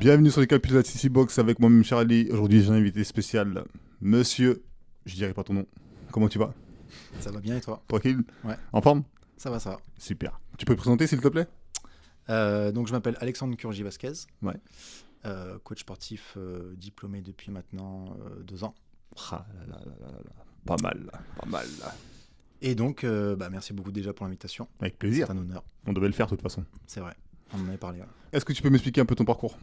Bienvenue sur les capsules de la Box avec moi-même Charlie. Aujourd'hui, j'ai un invité spécial, monsieur. Je dirais pas ton nom. Comment tu vas Ça va bien et toi Tranquille Ouais. En forme Ça va, ça va. Super. Tu peux te présenter s'il te plaît euh, Donc, je m'appelle Alexandre Curgi Vasquez. Ouais. Euh, coach sportif euh, diplômé depuis maintenant deux ans. Ah pas mal, pas mal. Et donc, bah, merci beaucoup déjà pour l'invitation. Avec plaisir. C'est un honneur. On devait le faire de toute façon. C'est vrai. On en avait parlé. Hein. Est-ce que tu peux m'expliquer un peu ton parcours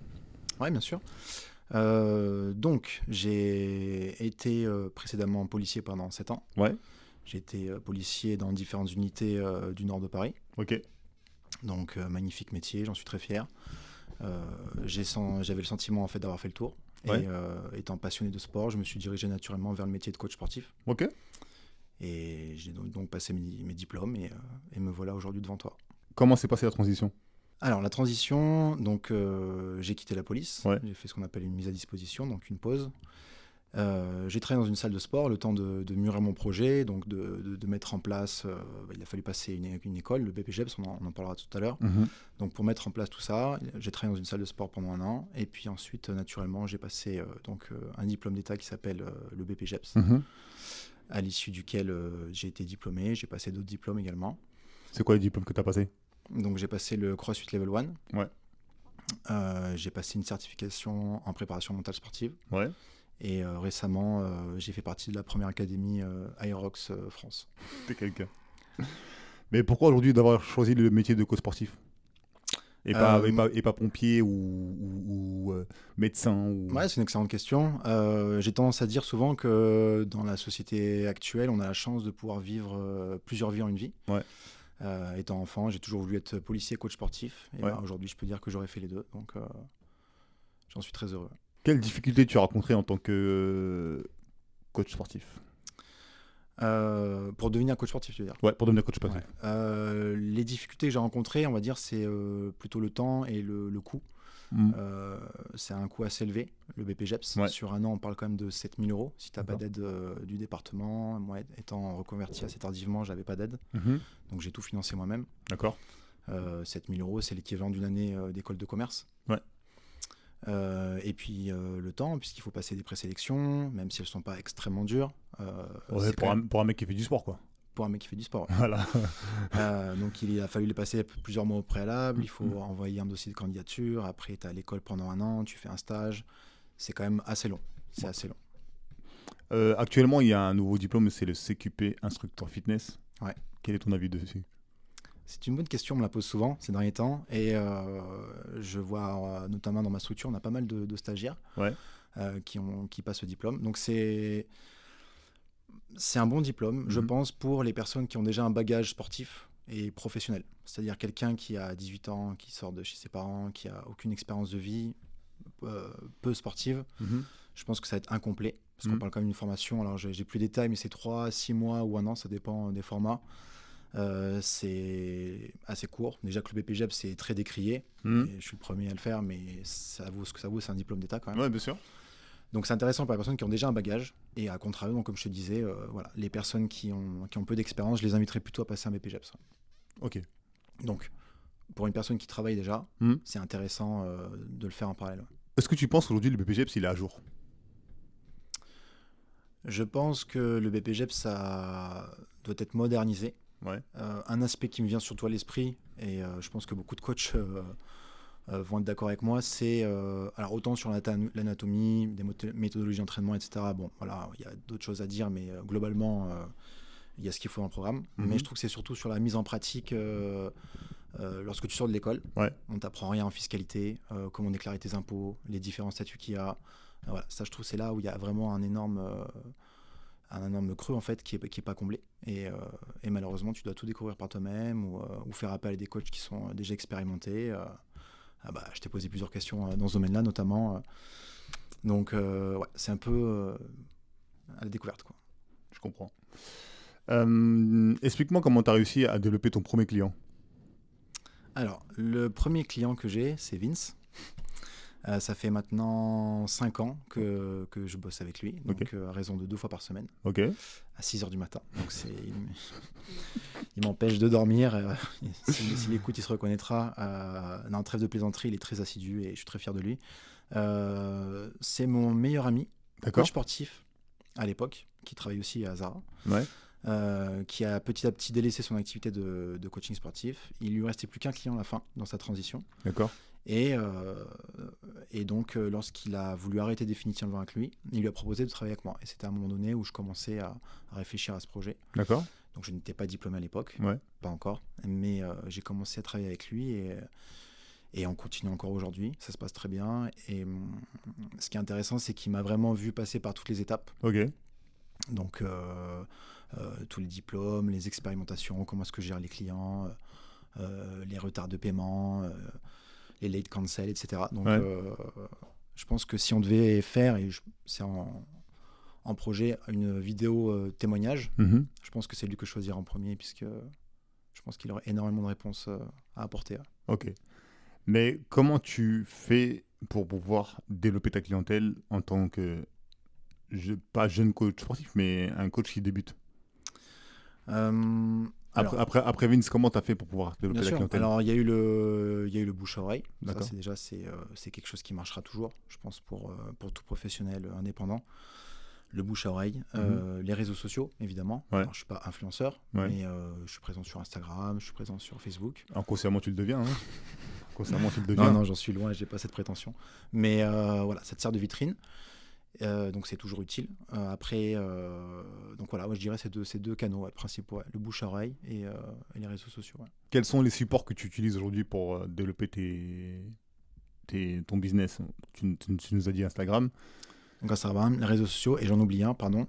oui, bien sûr. Euh, donc, j'ai été euh, précédemment policier pendant 7 ans. Ouais. J'ai été euh, policier dans différentes unités du nord de Paris. Ok. Donc, magnifique métier, j'en suis très fier. J'avais le sentiment en fait d'avoir fait le tour. Et étant passionné de sport, je me suis dirigé naturellement vers le métier de coach sportif. Ok. Et j'ai donc, passé mes, diplômes et, et me voilà aujourd'hui devant toi. Comment s'est passée la transition alors la transition, donc euh, j'ai quitté la police, j'ai fait ce qu'on appelle une mise à disposition, donc une pause. Euh, j'ai travaillé dans une salle de sport le temps de, de mûrir mon projet, donc de, mettre en place. Euh, bah, il a fallu passer une, école, le BPGEPS, on en, parlera tout à l'heure. Mhm. Donc pour mettre en place tout ça, j'ai travaillé dans une salle de sport pendant un an, et puis ensuite naturellement j'ai passé donc un diplôme d'État qui s'appelle le BPGEPS, mhm. à l'issue duquel j'ai été diplômé. J'ai passé d'autres diplômes également. C'est quoi le diplôme que tu as passé donc j'ai passé le CrossFit Level 1. Euh, j'ai passé une certification en préparation mentale sportive. Et euh, récemment, euh, j'ai fait partie de la première académie Aerox France. T'es quelqu'un. Mais pourquoi aujourd'hui d'avoir choisi le métier de co sportif et pas, et pompier ou, médecin ou... Ouais, c'est une excellente question. j'ai tendance à dire souvent que dans la société actuelle, on a la chance de pouvoir vivre plusieurs vies en une vie. Ouais. Euh, étant enfant, j'ai toujours voulu être policier, coach sportif. Et ben, aujourd'hui, je peux dire que j'aurais fait les deux. Donc, euh, j'en suis très heureux. Quelles difficultés tu as rencontrées en tant que euh, coach sportif pour devenir coach sportif, tu veux dire Ouais, pour devenir coach sportif. les difficultés que j'ai rencontrées, on va dire, c'est plutôt le temps et le, le coût. Mm. Euh, c'est un coût assez élevé, le BPGEPS. Sur un an, on parle quand même de 7000 euros si tu n'as pas d'aide euh, du département. Moi, étant reconverti assez tardivement, j'avais pas d'aide. Mm-hmm. Donc, j'ai tout financé moi-même. D'accord. Euh, 7000 euros, c'est l'équivalent d'une année euh, d'école de commerce. Ouais. et puis le temps, puisqu'il faut passer des présélections, même si elles ne sont pas extrêmement dures. pour, un, mec qui fait du sport, quoi pour un mec qui fait du sport. Voilà. Euh, donc il a fallu les passer plusieurs mois au préalable, il faut mm-hmm. envoyer un dossier de candidature, après tu es à l'école pendant un an, tu fais un stage, c'est quand même assez long. C'est assez long. Euh, actuellement, il y a un nouveau diplôme, c'est le CQP instructeur fitness. Ouais. Quel est ton avis dessus c'est une bonne question, on me la pose souvent ces derniers temps. Et euh, je vois, notamment dans ma structure, on a pas mal de, stagiaires qui, ont, qui passent ce diplôme. Donc c'est c'est un bon diplôme, je mhm. pense, pour les personnes qui ont déjà un bagage sportif et professionnel. C'est-à-dire quelqu'un qui a 18 ans, qui sort de chez ses parents, qui a aucune expérience de vie, euh, peu sportive. Mhm. Je pense que ça va être incomplet, parce qu'on mhm. parle quand même d'une formation. Alors, j'ai plus de détails, mais c'est 3, 6 mois ou un an, ça dépend euh, des formats. Euh, c'est assez court. Déjà que le BPJEP, e c'est très décrié. je suis le premier à le faire, mais ça vaut ce que ça vaut, c'est un diplôme d'État quand même. Oui, bien sûr. Donc c'est intéressant pour les personnes qui ont déjà un bagage. Et à contrario, comme je te disais, euh, voilà, les personnes qui ont, peu d'expérience, je les inviterai plutôt à passer un BPGEPS. Ok. Donc, pour une personne qui travaille déjà, hmm. c'est intéressant euh, de le faire en parallèle. Est-ce que tu penses aujourd'hui le BPGEPS il est à jour Je pense que le BPGEPS ça doit être modernisé. Ouais. Euh, un aspect qui me vient surtout à l'esprit, et je pense que beaucoup de coachs euh, vont être d'accord avec moi, c'est euh, alors autant sur l'anatomie, des méthodologies d'entraînement, etc. Bon, voilà, il y a d'autres choses à dire, mais euh, globalement, il y a ce qu'il faut dans le programme. Mhm. Mais je trouve que c'est surtout sur la mise en pratique. lorsque tu sors de l'école, On on t'apprend rien en fiscalité, comment déclarer tes impôts, les différents statuts qu'il y a. voilà, ça, je trouve, c'est là où il y a vraiment un énorme, un énorme creux en fait qui est, qui est pas comblé. Et, malheureusement, tu dois tout découvrir par toi-même ou, ou, faire appel à des coachs qui sont déjà expérimentés ah bah, je t'ai posé plusieurs questions euh, dans ce domaine-là, notamment. Euh, donc, euh, c'est un peu à la découverte. Quoi. Je comprends. Explique-moi comment tu as réussi à développer ton premier client. Alors, le premier client que j'ai, c'est Vince. ça fait maintenant 5 ans que, que, je bosse avec lui, donc à raison de deux fois par semaine. ok à 6 heures du matin. Donc c'est, il m'empêche de dormir. Euh, s'il écoute, il se reconnaîtra. Euh, un trêve de plaisanterie, il est très assidu et je suis très fier de lui. Euh, c'est mon meilleur ami, coach sportif à l'époque, qui travaille aussi à Zara. Euh, qui a petit à petit délaissé son activité de, de coaching sportif. Il lui restait plus qu'un client à la fin dans sa transition. D'accord. Et, euh, et donc, euh, lorsqu'il a voulu arrêter définitivement avec lui, il lui a proposé de travailler avec moi. Et c'était à un moment donné où je commençais à, réfléchir à ce projet. D'accord. Donc, je n'étais pas diplômé à l'époque, ouais. pas encore, mais euh, j'ai commencé à travailler avec lui et, et on continue encore aujourd'hui. Ça se passe très bien. Et hum, ce qui est intéressant, c'est qu'il m'a vraiment vu passer par toutes les étapes. Ok. Donc, tous les diplômes, les expérimentations, comment est-ce que je gère les clients, les retards de paiement late cancel, etc. Donc, euh, je pense que si on devait faire, et c'est en, projet, une vidéo euh, témoignage, mm-hmm. je pense que c'est lui que choisir en premier, puisque je pense qu'il aurait énormément de réponses euh, à apporter. Ok. Mais comment tu fais pour pouvoir développer ta clientèle en tant que, je, pas jeune coach sportif, mais un coach qui débute après, après, Vince, comment tu as fait pour pouvoir développer la clientèle Alors, il y a eu le, il y a eu le bouche-oreille. Ça, c'est déjà euh, c'est, quelque chose qui marchera toujours, je pense, pour, euh, pour tout professionnel indépendant. Le bouche-oreille, à euh, mhm. les réseaux sociaux, évidemment. je ne suis pas influenceur, mais je suis présent sur Instagram, je suis présent sur Facebook. En concernant, tu le deviens. Hein tu le deviens. Non, non, j'en suis loin, j'ai pas cette prétention. Mais voilà, ça te sert de vitrine. Euh, donc c'est toujours utile. Euh, après, euh, donc voilà, je dirais ces deux, ces deux canaux principaux, le bouche à oreille et, les réseaux sociaux. Quels sont les supports que tu utilises aujourd'hui pour développer ton business tu, nous as dit Instagram. Donc Instagram, les réseaux sociaux, et j'en oublie un, pardon,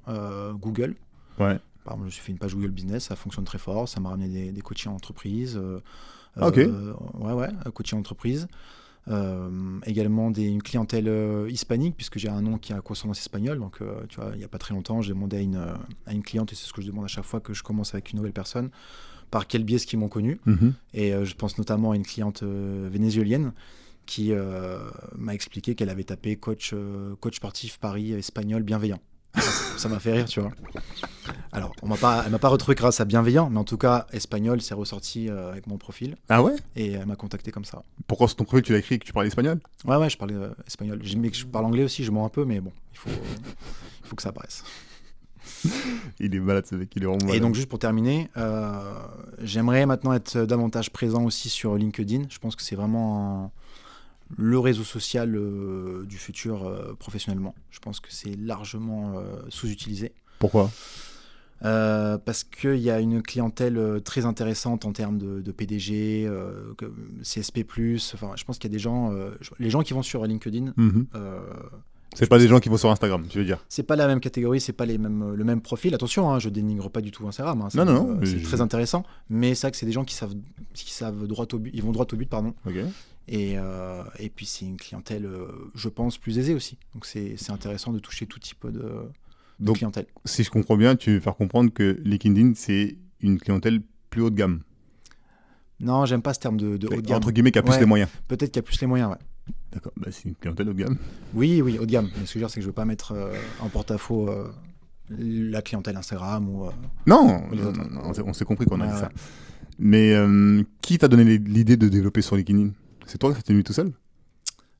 Google. Ouais. Par je me suis fait une page Google Business, ça fonctionne très fort, ça m'a ramené des, des coachings en entreprise. Ah, ok. ouais, ouais, coaching entreprise. Euh, également une clientèle euh, hispanique, puisque j'ai un nom qui a consonance espagnole. Donc, euh, tu vois, il n'y a pas très longtemps, j'ai demandé à une, à une cliente, et c'est ce que je demande à chaque fois que je commence avec une nouvelle personne, par quel biais est-ce qu'ils m'ont connu. Mhm. Et je pense notamment à une cliente vénézuélienne qui m'a expliqué qu'elle avait tapé coach, coach sportif Paris espagnol bienveillant ça m'a fait rire, tu vois. Alors, on pas, elle m'a pas retrouvé grâce à bienveillant, mais en tout cas, espagnol, c'est ressorti euh, avec mon profil. Ah ouais Et elle m'a contacté comme ça. Pourquoi c'est ton profil, tu l'as écrit que tu parlais espagnol Ouais, ouais, je parlais euh, espagnol. J'ai que je parle anglais aussi, je mens un peu, mais bon, il faut, euh, il faut que ça apparaisse. il est malade ce mec, il est vraiment Et donc juste pour terminer, j'aimerais maintenant être davantage présent aussi sur LinkedIn. Je pense que c'est vraiment le réseau social euh, du futur euh, professionnellement. Je pense que c'est largement euh, sous-utilisé. Pourquoi parce qu'il y a une clientèle très intéressante en termes de, PDG, CSP+, enfin, je pense qu'il y a des gens... les gens qui vont sur LinkedIn... Ce mhm. C'est pas des gens qui vont sur Instagram, tu veux dire C'est pas la même catégorie, c'est pas les mêmes, le même profil. Attention, hein, je dénigre pas du tout Instagram. Hein, non, non, C'est très intéressant, mais c'est vrai que c'est des gens qui savent, qui savent droit au but, ils vont droit au but, pardon. ok euh, et, puis c'est une clientèle, euh, je pense, plus aisée aussi. Donc c'est intéressant de toucher tout type de, de Donc, clientèle. Si je comprends bien, tu veux faire comprendre que LinkedIn, c'est une clientèle plus haut de gamme. Non, j'aime pas ce terme de, haut de gamme. Entre guillemets, qui a plus les moyens. Peut-être qu'il a plus les moyens, ouais. D'accord, bah, c'est une clientèle haut de gamme. Oui, oui, haut de gamme. Mais ce que je veux dire, c'est que je ne veux pas mettre euh, en porte-à-faux la clientèle Instagram ou. non, on s'est compris qu'on a dit ça. Mais qui t'a donné l'idée de développer sur LinkedIn c'est toi qui t'es mis tout seul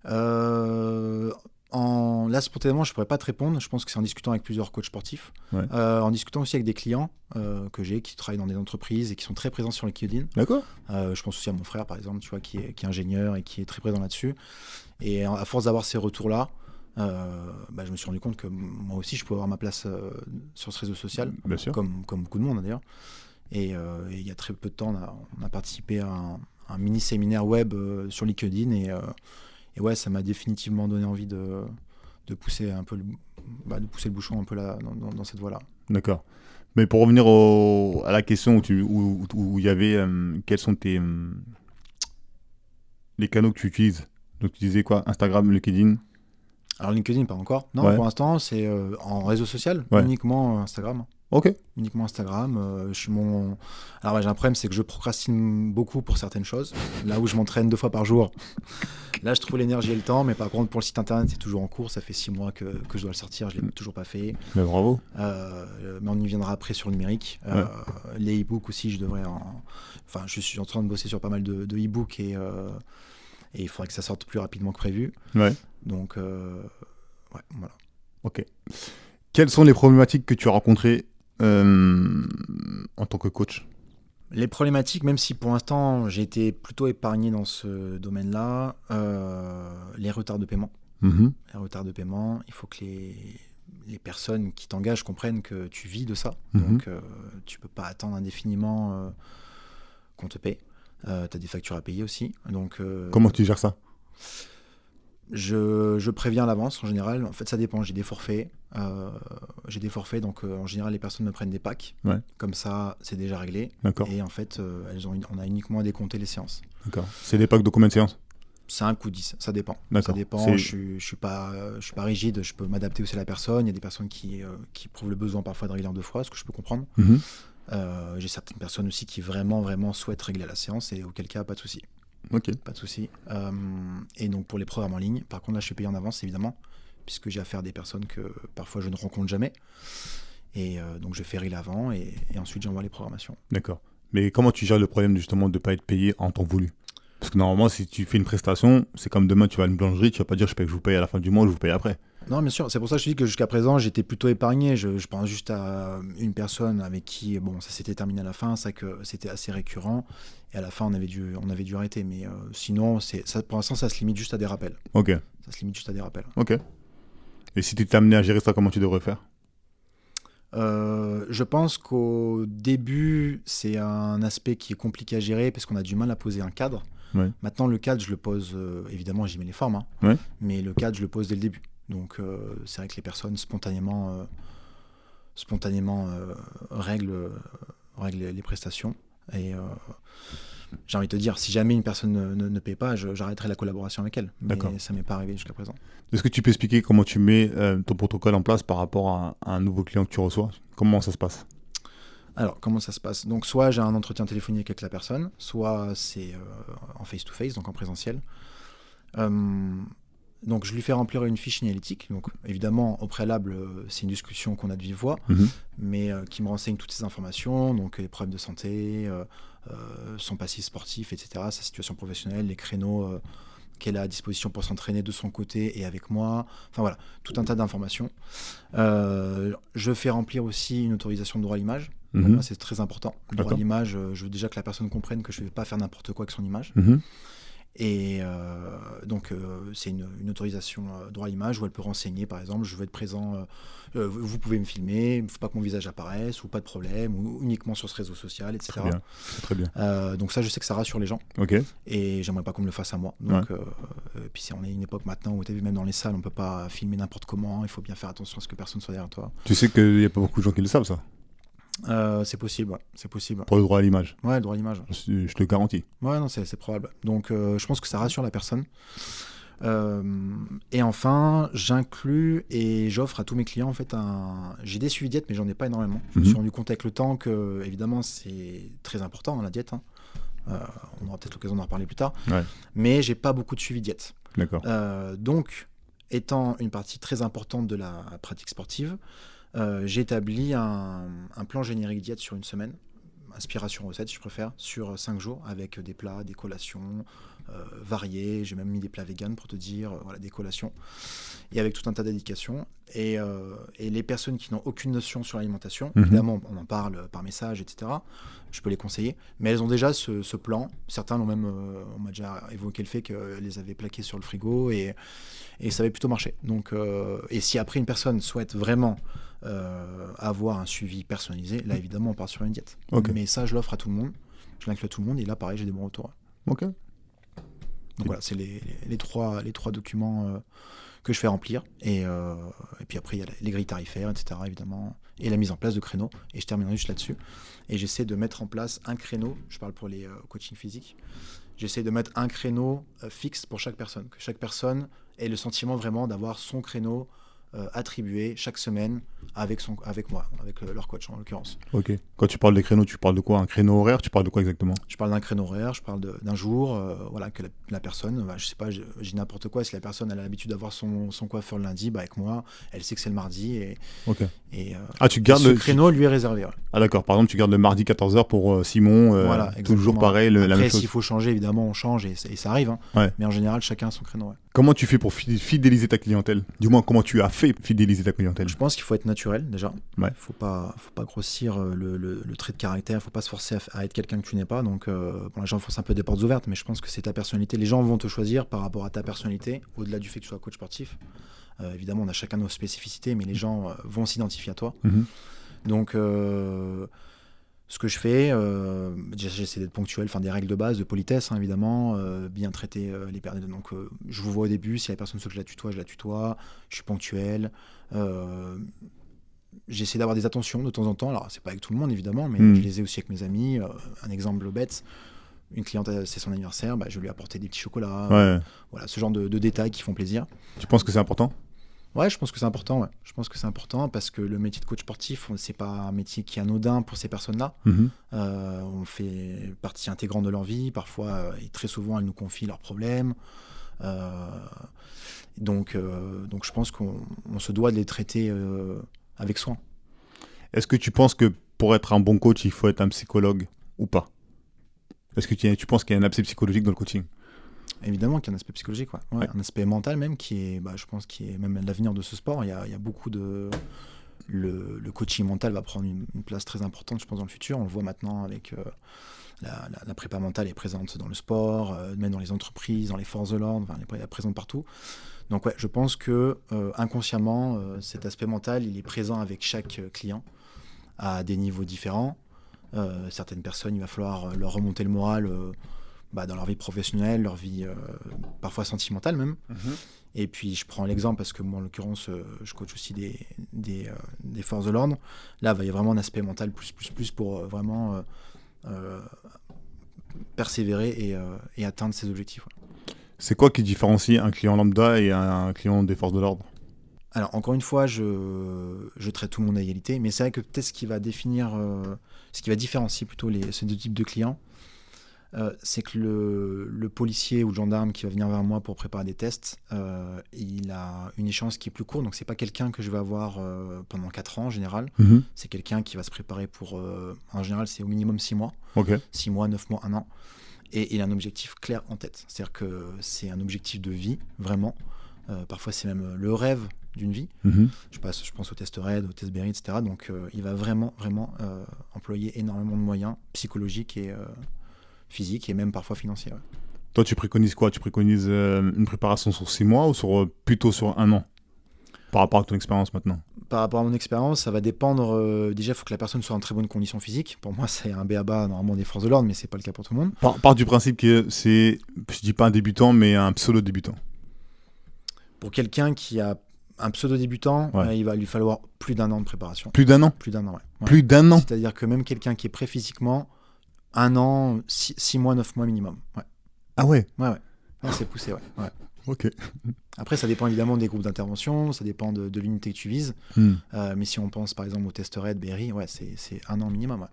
euh, là, spontanément, je ne pourrais pas te répondre. Je pense que c'est en discutant avec plusieurs coachs sportifs, euh, en discutant aussi avec des clients euh, que j'ai qui travaillent dans des entreprises et qui sont très présents sur LinkedIn. D'accord. je pense aussi à mon frère, par exemple, tu vois, qui est, ingénieur et qui est très présent là-dessus. Et à force d'avoir ces retours-là, bah, je me suis rendu compte que moi aussi, je pouvais avoir ma place sur ce réseau social, Comme, beaucoup de monde d'ailleurs. Et il y a très peu de temps, on a, on a participé à un, un mini séminaire web euh, sur LinkedIn euh, et, ouais, ça m'a définitivement donné envie de, de pousser un peu le, bah, de pousser le bouchon un peu là, dans, cette voie-là. D'accord. Mais pour revenir à la question où il y avait, euh, quels sont tes, les canaux que tu utilises Donc tu disais quoi Instagram, LinkedIn Alors LinkedIn, pas encore. Non, pour l'instant, c'est en réseau social, uniquement Instagram. Ok. Uniquement Instagram. Euh, je suis mon. Alors j'ai un problème, c'est que je procrastine beaucoup pour certaines choses. Là où je m'entraîne deux fois par jour, là je trouve l'énergie et le temps. Mais par contre, pour le site internet, c'est toujours en cours. Ça fait six mois que, que je dois le sortir. Je l'ai mm. toujours pas fait. Mais bravo. Euh, mais on y viendra après sur le numérique. Euh, les e-books aussi, je devrais. En... Enfin, je suis en train de bosser sur pas mal de, e-books et, et il faudrait que ça sorte plus rapidement que prévu. Donc voilà. Ok. Quelles sont les problématiques que tu as rencontrées euh, en tant que coach les problématiques, même si pour l'instant j'ai été plutôt épargné dans ce domaine-là, euh, les retards de paiement. Mhm. Les retards de paiement, il faut que les, personnes qui t'engagent comprennent que tu vis de ça. Mhm. Donc euh, tu peux pas attendre indéfiniment qu'on te paie. tu as des factures à payer aussi. Donc, Comment tu gères ça je, préviens à l'avance en général. En fait, ça dépend. J'ai des forfaits. Euh, j'ai des forfaits, donc euh, en général, les personnes me prennent des packs. Comme ça, c'est déjà réglé. Et en fait, euh, elles ont on a uniquement à décompter les séances. D'accord. C'est des packs de combien de séances 5 ou 10, ça dépend. Ça dépend. Je ne suis, pas, suis pas rigide, je peux m'adapter aussi à la personne. Il y a des personnes qui, qui prouvent le besoin parfois de régler en deux fois, ce que je peux comprendre. Mhm. J'ai certaines personnes aussi qui vraiment, vraiment souhaitent régler la séance et auquel cas, pas de souci. Ok. Pas de souci. Euh, et donc pour les programmes en ligne, par contre là je suis payé en avance évidemment, puisque j'ai affaire à des personnes que parfois je ne rencontre jamais. Et euh, donc je ferai l'avant et, ensuite j'envoie les programmations. D'accord. Mais comment tu gères le problème justement de ne pas être payé en temps voulu Parce que normalement si tu fais une prestation, c'est comme demain tu vas à une boulangerie, tu vas pas dire je, que je vous paye à la fin du mois, je vous paye après. Non, bien sûr. C'est pour ça que je dis que jusqu'à présent, j'étais plutôt épargné. Je, pense juste à une personne avec qui, bon, ça s'était terminé à la fin, ça que c'était assez récurrent. Et à la fin, on avait dû, on avait dû arrêter. Mais euh, sinon, c'est, ça, pour l'instant, ça se limite juste à des rappels. Ok. Ça se limite juste à des rappels. Ok. Et si tu étais amené à gérer ça, comment tu devrais faire euh, je pense qu'au début, c'est un aspect qui est compliqué à gérer parce qu'on a du mal à poser un cadre. Maintenant, le cadre, je le pose, euh, évidemment, j'y mets les formes, hein. mais le cadre, je le pose dès le début. Donc euh, c'est vrai que les personnes spontanément, euh, spontanément euh, règlent, les prestations. Et j'ai envie de te dire, si jamais une personne ne, paie pas, j'arrêterai la collaboration avec elle. Mais ça m'est pas arrivé jusqu'à présent. Est-ce que tu peux expliquer comment tu mets ton protocole en place par rapport à, un nouveau client que tu reçois Comment ça se passe alors, comment ça se passe Donc, soit j'ai un entretien téléphonique avec la personne, soit c'est en face-to-face, donc en présentiel. Hum, donc, je lui fais remplir une fiche analytique, Donc, évidemment, au préalable, euh, c'est une discussion qu'on a de vive voix, mhm. mais euh, qui me renseigne toutes ces informations, donc les problèmes de santé, euh, son passé sportif, etc., sa situation professionnelle, les créneaux qu'elle a à disposition pour s'entraîner de son côté et avec moi. Enfin voilà, tout un tas d'informations. je fais remplir aussi une autorisation de droit à l'image. Mhm. C'est très important. droit à l'image, je veux déjà que la personne comprenne que je ne vais pas faire n'importe quoi avec son image. Mhm. Et euh, donc, euh, c'est une, autorisation euh, droit à l'image où elle peut renseigner, par exemple, je veux être présent, vous pouvez me filmer, il ne faut pas que mon visage apparaisse, ou pas de problème, ou uniquement sur ce réseau social, etc. Très bien. donc, ça, je sais que ça rassure les gens. Et j'aimerais pas qu'on me le fasse à moi. Donc, puis, si on est une époque maintenant où, tu même dans les salles, on peut pas filmer n'importe comment, il faut bien faire attention à ce que personne soit derrière toi. Tu sais qu'il n'y a pas beaucoup de gens qui le savent, ça euh, c'est possible, c'est possible. Pour le droit à l'image. Ouais, le droit à l'image. Je, te garantis. Ouais, non, c'est probable. Donc, euh, je pense que ça rassure la personne. Euh, et enfin, j'inclus et j'offre à tous mes clients en fait un. J'ai des suivis diète, mais j'en ai pas énormément. Je me mhm. suis rendu compte avec le temps que, évidemment, c'est très important dans hein, la diète. Hein. on aura peut-être l'occasion d'en reparler plus tard. Ouais. Mais j'ai pas beaucoup de suivi diète. D'accord. donc, étant une partie très importante de la pratique sportive, euh, j'établis un, plan générique diète sur une semaine, inspiration recette si je préfère, sur 5 jours avec des plats, des collations, euh, variés. J'ai même mis des plats vegan pour te dire, euh, voilà, des collations, et avec tout un tas d'indications. Et, euh, et, les personnes qui n'ont aucune notion sur l'alimentation, mhm. évidemment, on en parle par message, etc. Je peux les conseiller, mais elles ont déjà ce, plan. Certains l'ont même, on m'a déjà évoqué le fait qu'elles les avaient plaqués sur le frigo et, et ça avait plutôt marché. Donc, et si après une personne souhaite vraiment avoir un suivi personnalisé, là évidemment on part sur une diète. Mais ça je l'offre à tout le monde, je l'inclus à tout le monde et là pareil j'ai des bons retours. Ok. Donc voilà, c'est les, trois, documents euh, que je fais remplir. Euh, et, puis après, il y a les grilles tarifaires, etc. évidemment, et la mise en place de créneaux. Et je termine juste là-dessus. Et j'essaie de mettre en place un créneau, je parle pour les euh, coachings physiques, j'essaie de mettre un créneau fixe pour chaque personne, que chaque personne ait le sentiment vraiment d'avoir son créneau euh, attribué chaque semaine avec, son, avec moi, avec euh, leur coach en l'occurrence. Ok. Quand tu parles des créneaux, tu parles de quoi Un créneau horaire Tu parles de quoi exactement Je parle d'un créneau horaire, je parle d'un jour, euh, voilà, que la, personne, je bah, je sais pas, j'ai n'importe quoi, si la personne a l'habitude d'avoir son, son, coiffeur le lundi, bah, avec moi, elle sait que c'est le mardi. Et, ok et ah, tu gardes ce le créneau lui est réservé. Ah d'accord, par exemple, tu gardes le mardi 14h pour Simon, voilà, toujours pareil, le, la même chose. S'il faut changer, évidemment, on change et, ça arrive, hein. mais en général, chacun a son créneau. Comment tu fais pour fidéliser ta clientèle Du moins, comment tu as fait fidéliser ta clientèle Je pense qu'il faut être naturel déjà. Il ne faut pas, pas grossir euh, le, trait de caractère, il ne faut pas se forcer à, être quelqu'un que tu n'es pas. Donc, euh, bon, gens un peu des portes ouvertes, mais je pense que c'est ta personnalité. Les gens vont te choisir par rapport à ta personnalité, au-delà du fait que tu sois coach sportif. Euh, évidemment, on a chacun nos spécificités, mais les gens euh, vont s'identifier à toi. Mmh Donc ce que je fais, euh, j'essaie d'être ponctuel, enfin des règles de base, de politesse hein, évidemment, euh, bien traiter euh, les personnes. Donc je vous vois au début, si la personne souhaite que je la tutoie, je la tutoie, je suis ponctuel. j'essaie d'avoir des attentions de temps en temps. Alors c'est pas avec tout le monde évidemment, mais hmm. je les ai aussi avec mes amis. un exemple bête, une cliente, c'est son anniversaire, bah, je lui ai des petits chocolats. voilà, ce genre de, de, détails qui font plaisir. Tu penses que c'est important Ouais, je pense que c'est important. Je pense que c'est important parce que le métier de coach sportif, c'est pas un métier qui est anodin pour ces personnes-là. Mhm. Euh, on fait partie intégrante de leur vie. Parfois, euh, et très souvent, elles nous confient leurs problèmes. Euh, donc, donc, je pense qu'on se doit de les traiter avec soin. Est-ce que tu penses que pour être un bon coach, il faut être un psychologue ou pas Est-ce que tu, tu penses qu'il y a un abcès psychologique dans le coaching évidemment qu'il y a un aspect psychologique, quoi, un aspect mental même qui est, bah, je pense, qui est même l'avenir de ce sport. Il y a, il y a beaucoup de le, coaching mental va prendre une, place très importante, je pense, dans le futur. On le voit maintenant avec euh, la, prépa mentale est présente dans le sport, euh, même dans les entreprises, dans les forces de l'ordre, enfin, elle est présente partout. Donc ouais, je pense que euh, inconsciemment, cet aspect mental, il est présent avec chaque client à des niveaux différents. certaines personnes, il va falloir leur remonter le moral bah, dans leur vie professionnelle, leur vie euh, parfois sentimentale même. Mhm. Et puis je prends l'exemple parce que moi en l'occurrence euh, je coach aussi des, des, euh, forces de l'ordre. Là bah, il y a vraiment un aspect mental plus plus plus pour vraiment persévérer et, atteindre ses objectifs. C'est quoi qui différencie un client lambda et un client des forces de l'ordre alors, encore une fois, je, je traite tout mon monde égalité, mais c'est vrai que peut-être ce qui va définir, ce qui va différencier plutôt les, ces deux types de clients, euh, c'est que le, policier ou le gendarme qui va venir vers moi pour préparer des tests, euh, il a une échéance qui est plus courte. Donc, c'est pas quelqu'un que je vais avoir euh, pendant 4 ans en général. Mhm. C'est quelqu'un qui va se préparer pour. en général, c'est au minimum 6 mois. 6 mois, 9 mois, 1 an. Et il a un objectif clair en tête. C'est-à-dire que c'est un objectif de vie, vraiment. parfois, c'est même le rêve d'une vie. Mhm. je, passe, je pense au test RAID, au test Berry, etc. Donc, il va vraiment, vraiment employer énormément de moyens psychologiques et, physique et même parfois financière. Toi, tu préconises quoi Tu préconises euh, une préparation sur six mois ou sur, euh, plutôt sur un an par rapport à ton expérience maintenant Par rapport à mon expérience, ça va dépendre. Euh, déjà, il faut que la personne soit en très bonne condition physique. Pour moi, c'est un béaba normalement des forces de l'ordre, mais c'est pas le cas pour tout le monde. Par, part du principe que c'est, je dis pas un débutant, mais un pseudo-débutant. Pour quelqu'un qui a un pseudo-débutant, il va lui falloir plus d'un an de préparation. Plus d'un an Plus d'un an, oui. Plus d'un an C'est-à-dire que même quelqu'un qui est prêt physiquement, un an, six, mois, neuf mois minimum. Ouais. Ah ouais Ouais, ouais. c'est poussé, ouais. ouais. Ok. Après, ça dépend évidemment des groupes d'intervention, ça dépend de, l'unité que tu vises. Hmm. Euh, mais si on pense par exemple au test RAID, Berry, ouais, c'est un an minimum.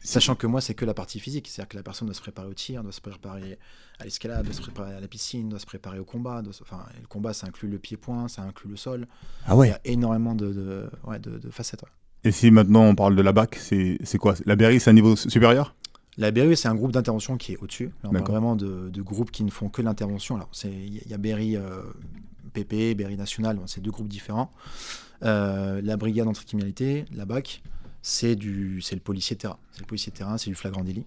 Sachant que moi, c'est que la partie physique. C'est-à-dire que la personne doit se préparer au tir, doit se préparer à l'escalade, doit se préparer à la piscine, doit se préparer au combat. Enfin, le combat, ça inclut le pied-point, ça inclut le sol. Ah ouais. Il y a énormément de, de, ouais, de facettes. Et si maintenant on parle de la BAC, c'est quoi La Berry, c'est un niveau supérieur la BRI, c'est un groupe d'intervention qui est au-dessus. On parle vraiment de, groupes qui ne font que l'intervention. Alors, il y a BRI PP, BRI National, c'est deux groupes différents. Euh, la brigade anticriminalité, la BAC, c'est le policier terrain. C'est le policier terrain, c'est du flagrant délit.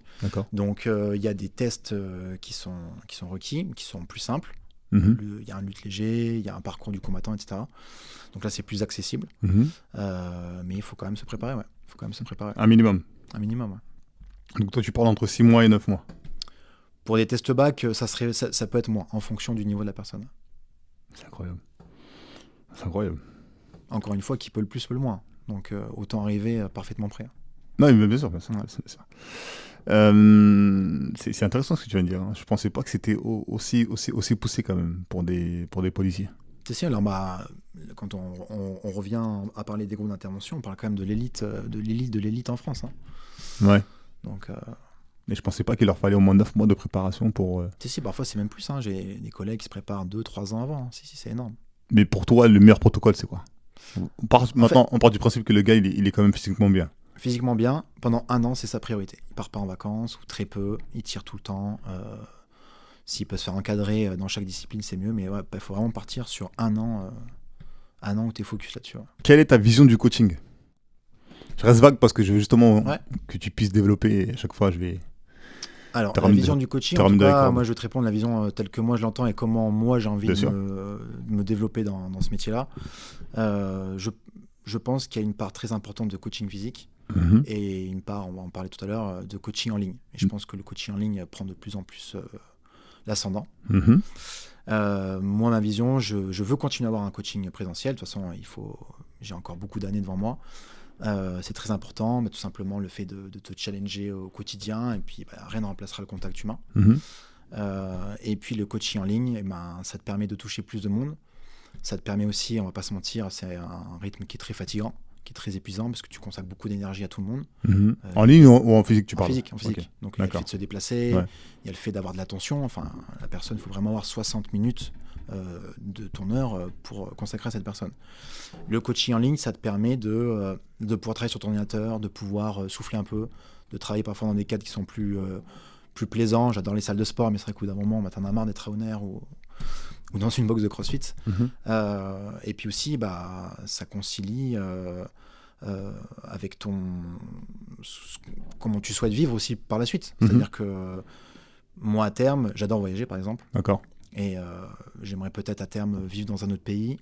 Donc, euh, il y a des tests euh, qui sont qui sont requis, qui sont plus simples. Mhm. Il y a un lutte léger, il y a un parcours du combattant, etc. Donc là, c'est plus accessible. Mhm. mais il faut quand même se préparer. Ouais. faut quand même se préparer. Un minimum. Un minimum, donc toi, tu parles entre 6 mois et 9 mois. Pour des tests bac, euh, ça, serait, ça, peut être moins, en fonction du niveau de la personne. C'est incroyable. C'est incroyable. Encore une fois, qui peut le plus, peut le moins. Donc euh, autant arriver euh, parfaitement prêt. Non, mais bien sûr, bien sûr. c'est intéressant ce que tu viens de dire. Hein. Je pensais pas que c'était aussi, aussi, aussi poussé quand même pour des, pour des policiers. C'est sûr. alors bah, quand on, revient à parler des groupes d'intervention, on parle quand même de l'élite, de l'élite, de l'élite en France. Hein. Ouais. Donc, euh... je pensais pas qu'il leur fallait au moins 9 mois de préparation pour. Euh, si, si, parfois c'est même plus. Hein. J'ai des collègues qui se préparent 2-3 ans avant. Si, si, c'est énorme. Mais pour toi, le meilleur protocole, c'est quoi on part, Maintenant, on part du principe que le gars, il est, quand même physiquement bien physiquement bien, pendant un an, c'est sa priorité. Il part pas en vacances ou très peu, il tire tout le temps. Euh, s'il peut se faire encadrer euh, dans chaque discipline, c'est mieux, mais il bah, faut vraiment partir sur un an, un an où tu es focus là-dessus. Quelle est ta vision du coaching je reste vague parce que je veux justement que tu puisses développer. à chaque fois, je vais. Alors, la vision du coaching, en moi, je vais te répondre la vision euh, telle que moi je l'entends et comment moi j'ai envie de me, développer dans, ce métier-là. Euh, je, pense qu'il y a une part très importante de coaching physique mhm. et une part, on va en parler tout à l'heure, euh, de coaching en ligne. Et je mhm. pense que le coaching en ligne prend de plus en plus l'ascendant. Mhm. moi, ma vision, je, je, veux continuer à avoir un coaching présentiel. De toute façon, il faut, j'ai encore beaucoup d'années devant moi. Euh, c'est très important, mais tout simplement le fait de, te challenger au quotidien, et puis bah, rien ne remplacera le contact humain. Mhm. Euh, et puis le coaching en ligne, eh ben, ça te permet de toucher plus de monde. Ça te permet aussi, on va pas se mentir, c'est un rythme qui est très fatigant qui est très épuisant parce que tu consacres beaucoup d'énergie à tout le monde. Mhm. Euh, en ligne ou en, physique, tu en physique, En physique. Donc, il y a le fait de se déplacer, il y a le fait d'avoir de l'attention. Enfin, la personne, il faut vraiment avoir 60 minutes euh, de ton heure euh, pour consacrer à cette personne. Le coaching en ligne, ça te permet de, de pouvoir travailler sur ton ordinateur, de pouvoir souffler un peu, de travailler parfois dans des cadres qui sont plus, plus plaisants. J'adore les salles de sport, mais c'est vrai qu'au bout d'un moment, matin en as marre d'être à honneur ou ou dans une box de CrossFit. Mhm. Euh, et puis aussi, bah, ça concilie euh, euh, avec ton comment tu souhaites vivre aussi par la suite. Mhm. C'est-à-dire que moi, à terme, j'adore voyager, par exemple. D'accord. Et j'aimerais peut-être à terme vivre dans un autre pays,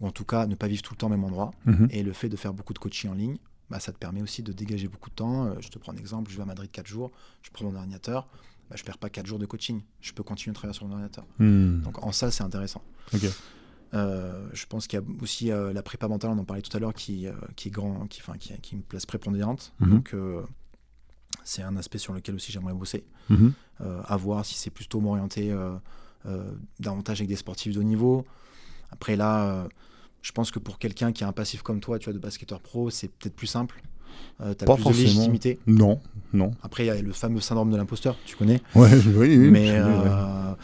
ou en tout cas ne pas vivre tout le temps au même endroit. Mhm. Et le fait de faire beaucoup de coaching en ligne, bah, ça te permet aussi de dégager beaucoup de temps. Je te prends un exemple, je vais à Madrid 4 jours, je prends mon ordinateur, je bah, je perds pas 4 jours de coaching. Je peux continuer à travailler sur mon ordinateur. Hmm. Donc en ça, c'est intéressant. Euh, je pense qu'il y a aussi euh, la prépa mentale, on en parlait tout à l'heure, qui, euh, qui est grand, qui, enfin, qui, qui, place prépondérante. Mhm. Donc c'est un aspect sur lequel aussi j'aimerais bosser. Mhm. à voir si c'est plutôt m'orienter davantage avec des sportifs de haut niveau. Après là, je pense que pour quelqu'un qui a un passif comme toi, tu vois, de basketteur pro, c'est peut-être plus simple. Euh, t'as pas plus de légitimité. Non, non. Après, il y a le fameux syndrome de l'imposteur, tu connais Oui, oui. Mais, euh, mais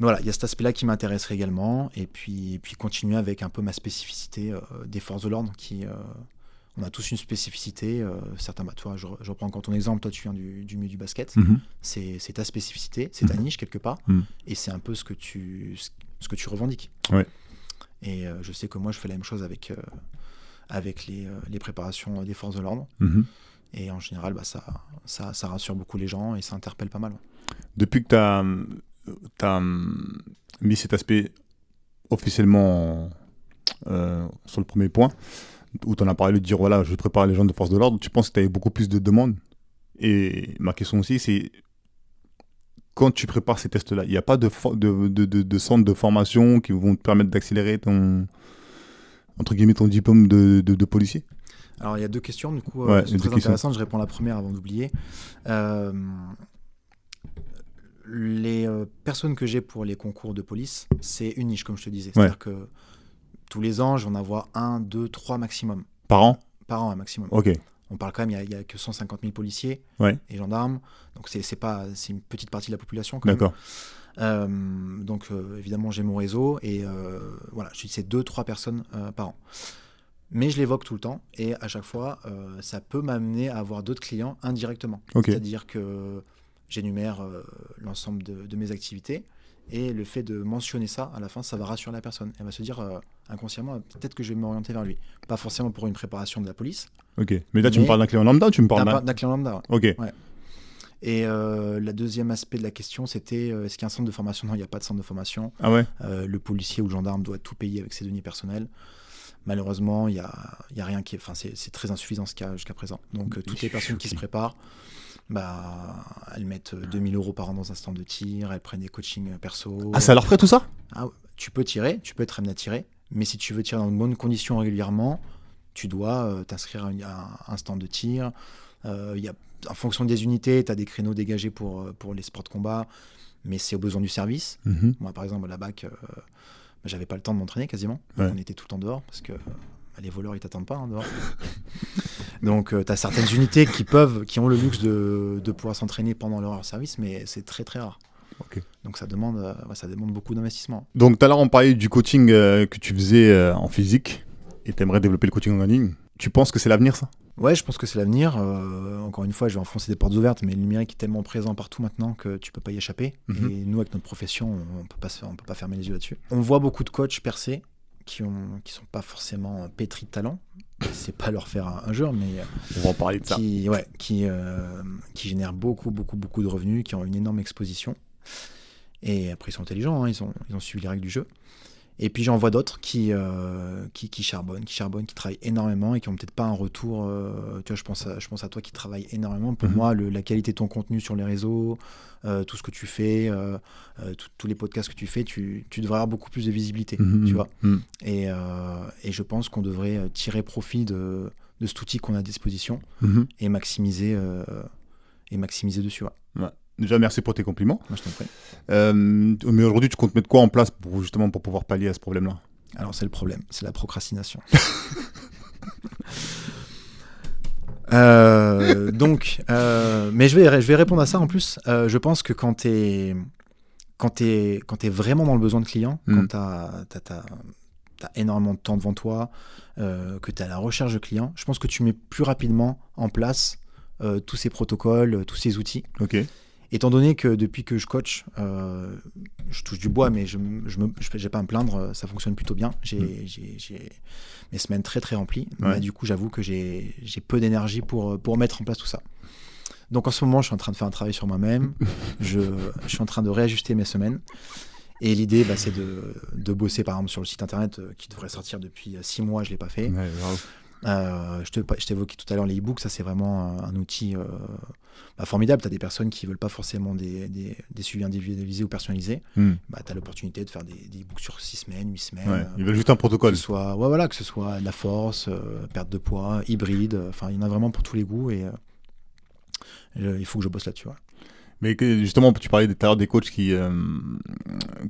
voilà, il y a cet aspect-là qui m'intéresserait également. Et puis, et puis continuer avec un peu ma spécificité euh, des forces de l'ordre qui. on a tous une spécificité. certains, bah, toi, je, reprends quand ton exemple. Toi, tu viens du, du milieu du basket. Mhm. C'est ta spécificité, c'est ta mhm. niche quelque part. Mhm. Et c'est un peu ce que tu, ce, que tu revendiques. Ouais. Et je sais que moi, je fais la même chose avec, avec euh, les, préparations des forces de l'ordre. Mhm. Et en général, bah, ça, ça, rassure beaucoup les gens et ça interpelle pas mal. Depuis que tu as, as, mis cet aspect officiellement euh, sur le premier point, où tu en as parlé de dire voilà, je prépare les gens de forces de l'ordre, tu penses que tu avais beaucoup plus de demandes Et ma question aussi, c'est quand tu prépares ces tests-là, il n'y a pas de, de, de, de, centre de formation qui vont te permettre d'accélérer ton, entre guillemets, ton diplôme de, policier Alors, il y a deux questions, du coup, euh, c'est très intéressant. Je réponds la première avant d'oublier. Euh, les euh, personnes que j'ai pour les concours de police, c'est une niche, comme je te disais. C'est-à-dire que tous les ans, j'en avoir un, deux, trois maximum. Par an Par an, un maximum. Ok. On parle quand même, il n'y a, que 150 000 policiers et gendarmes. Donc, c'est pas, une petite partie de la population. D'accord. Même. Euh, donc euh, évidemment j'ai mon réseau et euh, voilà, je suis ces deux trois personnes par an. Mais je l'évoque tout le temps et à chaque fois ça peut m'amener à avoir d'autres clients indirectement. C'est-à-dire que j'énumère l'ensemble de, mes activités et le fait de mentionner ça à la fin, ça va rassurer la personne. Elle va se dire inconsciemment, peut-être que je vais m'orienter vers lui. Pas forcément pour une préparation de la police. Ok, mais là tu me parles d'un client lambda tu me parles d'un client lambda Ok. Et euh, la deuxième aspect de la question, c'était euh, est-ce qu'il y a un centre de formation Non, il n'y a pas de centre de formation. Ah ouais. Euh, le policier ou le gendarme doit tout payer avec ses deniers personnels. Malheureusement, il rien qui Enfin, c'est très insuffisant ce cas jusqu'à présent. Donc, euh, toutes les personnes qui se préparent, bah, elles mettent 2000 euros par an dans un stand de tir, elles prennent des coachings perso. Ah, c'est à leur prêt tout ça ah, Tu peux tirer, tu peux être amené à tirer, mais si tu veux tirer dans de bonnes conditions régulièrement, tu dois t'inscrire à, un stand de tir. Il y a en fonction des unités, tu as des créneaux dégagés pour, euh, pour les sports de combat, mais c'est au besoin du service. Mhm. Moi, par exemple, à la BAC, euh, bah, j'avais pas le temps de m'entraîner quasiment. On était tout le temps dehors parce que euh, les voleurs, ils t'attendent pas hein, dehors. Donc, tu as certaines unités qui peuvent, qui ont le luxe de, pouvoir s'entraîner pendant leur service, mais c'est très très rare. Donc ça demande, ça demande beaucoup d'investissement. Donc tout à l'heure on parlait du coaching que tu faisais en physique et tu aimerais développer le coaching en ligne. Tu penses que c'est l'avenir, ça Ouais, je pense que c'est l'avenir. Euh, encore une fois, je vais enfoncer des portes ouvertes, mais le numérique est tellement présent partout maintenant que tu peux pas y échapper. Mhm. Et nous, avec notre profession, on peut pas, on peut pas fermer les yeux là-dessus. On voit beaucoup de coachs percés qui ont, sont pas forcément pétris de talent. C'est pas leur faire un, jeu mais on va en parler de qui, ça. Euh, qui, génèrent beaucoup, beaucoup, beaucoup de revenus, qui ont une énorme exposition. Et après, ils sont intelligents, hein. ils ont suivi les règles du jeu. Et puis j'en vois d'autres euh, qui, qui, charbonnent, qui charbonnent, qui travaillent énormément et qui n'ont peut-être pas un retour. Euh, tu vois, je pense, à, je pense à toi qui travaille énormément. Pour mhm. moi, la qualité de ton contenu sur les réseaux, euh, tout ce que tu fais, tous les podcasts que tu fais, tu, devrais avoir beaucoup plus de visibilité, mhm, tu mhm, vois. et, je pense qu'on devrait tirer profit de, cet outil qu'on a à disposition et maximiser et maximiser dessus. Déjà, merci pour tes compliments. Moi, je t'en prie. Euh, mais aujourd'hui, tu comptes mettre quoi en place pour, justement pour pouvoir pallier à ce problème-là Alors, c'est le problème, c'est la procrastination. Euh, donc, euh, mais je vais, je vais répondre à ça en plus. je pense que quand tu es, quand es, quand es vraiment dans le besoin de clients hmm. quand tu as, énormément de temps devant toi, que tu as la recherche de clients, je pense que tu mets plus rapidement en place tous ces protocoles, tous ces outils. ok Étant donné que depuis que je coach, euh, je touche du bois, mais je n'ai pas à me plaindre, euh, ça fonctionne plutôt bien. Mm. J'ai mes semaines très très remplies. du coup, j'avoue que j'ai peu d'énergie pour, euh, pour mettre en place tout ça. Donc en ce moment, je suis en train de faire un travail sur moi-même. je, suis en train de réajuster mes semaines. Et l'idée, bah, c'est de, bosser par exemple sur le site internet qui devrait sortir depuis six mois, je ne l'ai pas fait. Euh, je t'évoquais tout à l'heure les e-books, ça c'est vraiment un, outil euh, bah, formidable. Tu as des personnes qui veulent pas forcément des, suivis individualisés ou personnalisés. Hmm. Bah, t'as as l'opportunité de faire des, e-books sur 6 semaines, 8 semaines. ils euh, veulent juste un protocole. Que ce soit, voilà, que ce soit de la force, perte de poids, hybride. Enfin, il y en a vraiment pour tous les goûts et il faut que je bosse là-dessus. Mais justement, tu parlais tout à l'heure des coachs qui, euh,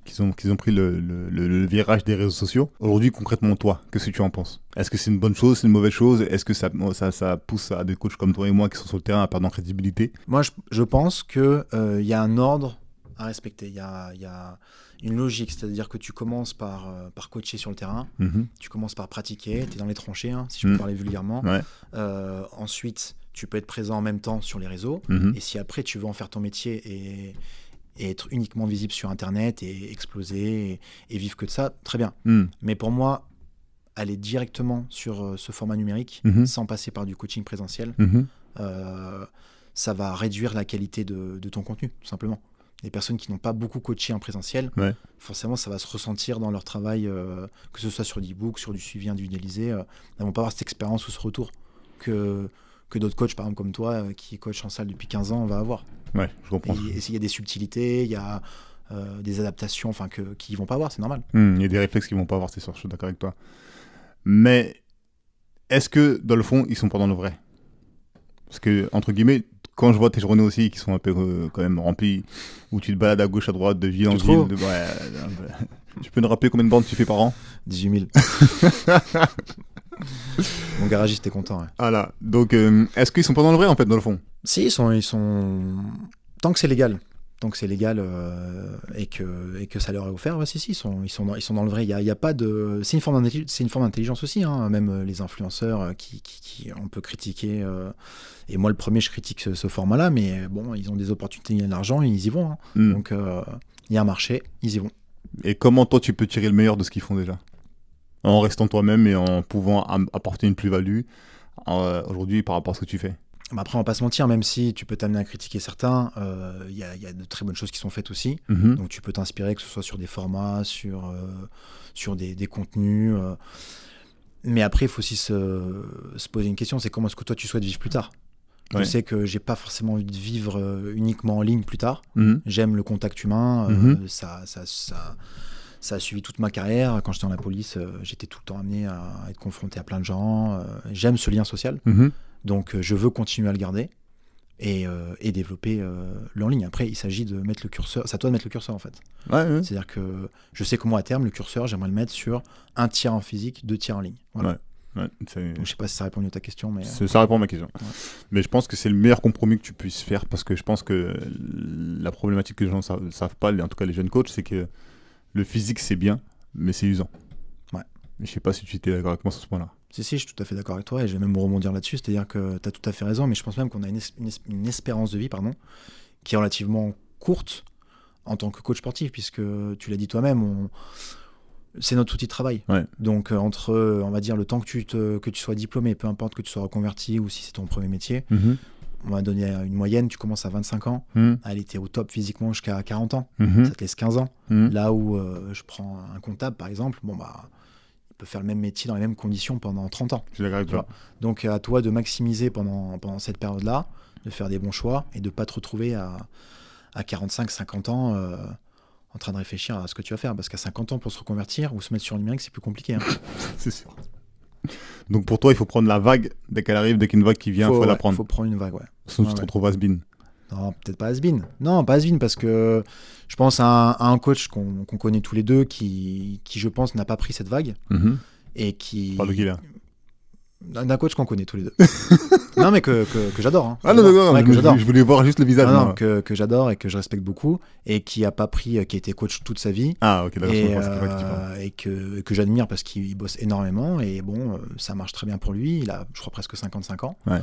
qui, ont, qui ont pris le, virage des réseaux sociaux. Aujourd'hui, concrètement, toi, qu'est-ce que tu en penses Est-ce que c'est une bonne chose, c'est une mauvaise chose Est-ce que ça, ça, pousse à des coachs comme toi et moi qui sont sur le terrain à perdre en crédibilité Moi, je, pense qu'il il euh, y a un ordre à respecter. Il y a, y a, une logique, c'est-à-dire que tu commences par, euh, par coacher sur le terrain, mhm. tu commences par pratiquer, tu es dans les tranchées, hein, si je peux mhm. parler vulgairement. ensuite, tu peux être présent en même temps sur les réseaux. Mhm. Et si après, tu veux en faire ton métier et, être uniquement visible sur Internet et exploser et, vivre que de ça, très bien. Mhm. Mais pour moi, aller directement sur euh, ce format numérique mhm. sans passer par du coaching présentiel, euh, ça va réduire la qualité de, ton contenu, tout simplement Les personnes qui n'ont pas beaucoup coaché en présentiel, forcément, ça va se ressentir dans leur travail, euh, que ce soit sur l'e-book, sur du suivi individualisé. elles ne vont pas avoir cette expérience ou ce retour que que d'autres coachs, par exemple comme toi, euh, qui coach en salle depuis 15 ans, on va avoir. Ouais, je comprends. il y a des subtilités, il y a euh, des adaptations enfin que qui vont pas avoir, c'est normal. Hmm, il y a des réflexes qu'ils vont pas avoir, c'est sûr, je suis d'accord avec toi. Mais est-ce que dans le fond, ils sont pas dans le vrai Parce que entre guillemets, quand je vois tes journées aussi qui sont un peu euh, quand même remplies, où tu te balades à gauche, à droite, de ville en ville. tu peux nous rappeler combien de bandes tu fais par an 18 000. Mon garagiste est content. Ouais. Ah là. Donc, euh, est-ce qu'ils sont pas dans le vrai, en fait, dans le fond Si, ils sont, ils sont. Tant que c'est légal. Tant que c'est légal euh, et, que, et que ça leur est offert, si, si, ils sont, ils sont, dans, ils sont dans le vrai. Il y a, y a pas de. C'est une forme d'intelligence aussi, hein, même euh, les influenceurs qui, qui, on peut critiquer. Et moi, le premier, je critique ce, format-là, mais bon, ils ont des opportunités, il y a de l'argent, ils y vont. Hein. Hmm. Donc, il y a un marché, ils y vont. Et comment toi, tu peux tirer le meilleur de ce qu'ils font déjà en restant toi-même et en pouvant apporter une plus-value euh, aujourd'hui par rapport à ce que tu fais bah, après, on va pas se mentir, même si tu peux t'amener à critiquer certains, euh, il y, a de très bonnes choses qui sont faites aussi. Mhm. Donc, tu peux t'inspirer, que ce soit sur des formats, sur, euh, sur des, des contenus. Mais après, il faut aussi se, poser une question c'est comment est-ce que toi, tu souhaites vivre plus tard Tu Je sais que j'ai pas forcément envie de vivre uniquement en ligne plus tard. Mhm. J'aime le contact humain. Mhm. ça, ça, ça ça a suivi toute ma carrière. Quand j'étais dans la police, euh, j'étais tout le temps amené à être confronté à plein de gens. Euh, j'aime ce lien social. Mhm. Donc, euh, je veux continuer à le garder. Et, développer l'en ligne. Après, il s'agit de mettre le curseur, c'est à toi de mettre le curseur en fait. C'est-à-dire que je sais que moi à terme, le curseur, j'aimerais le mettre sur un tiers en physique, deux tiers en ligne. Voilà. Ouais, je sais pas si ça répond à ta question, mais ça répond à ma question. Mais je pense que c'est le meilleur compromis que tu puisses faire parce que je pense que la problématique que les gens ne savent pas, en tout cas les jeunes coachs, c'est que le physique, c'est bien, mais c'est usant. Ouais. Je sais pas si tu étais d'accord avec moi sur ce point-là. Si, si, je suis tout à fait d'accord avec toi et je vais même rebondir là-dessus. C'est-à-dire que tu as tout à fait raison, mais je pense même qu'on a une, espérance de vie pardon, qui est relativement courte en tant que coach sportif, puisque tu l'as dit toi-même, c'est notre outil de travail. Donc, euh, entre, on va dire, le temps que tu, te, que tu sois diplômé, peu importe que tu sois reconverti ou si c'est ton premier métier, mhm on va donner une moyenne, tu commences à 25 ans, hmm. elle était au top physiquement jusqu'à 40 ans, hmm. Hmm. ça te laisse 15 ans. Là où euh, je prends un comptable, par exemple, bon bah, il peut faire le même métier dans les mêmes conditions pendant 30 ans. Donc euh, à toi de maximiser pendant, pendant cette période-là, de faire des bons choix et de ne pas te retrouver à, 45, 50 ans. Euh, en train de réfléchir à ce que tu vas faire, parce qu'à 50 ans pour se reconvertir ou se mettre sur le numérique, c'est plus compliqué. Hein. c'est sûr. Donc pour toi, il faut prendre la vague dès qu'elle arrive, dès qu'une vague qui vient, il faut, la prendre. Il faut prendre une vague, ouais. Sinon, tu te retrouves Non, peut-être pas Asbin. Non, pas Asbin, parce que je pense à un, coach qu'on connaît tous les deux qui, qui je pense, n'a pas pris cette vague. Mhm. Et qui. Parle de qui là d'un coach qu'on connaît tous les deux. non, mais que, que, j'adore. Hein. Ah non, non, non, je, je, voulais voir juste le visage. Non, que, que j'adore et que je respecte beaucoup et qui a pas pris, qui a été coach toute sa vie. Ah, ok, d'accord. Euh, et, que, que j'admire parce qu'il bosse énormément et bon, euh, ça marche très bien pour lui. Il a, je crois, presque 55 ans. Ouais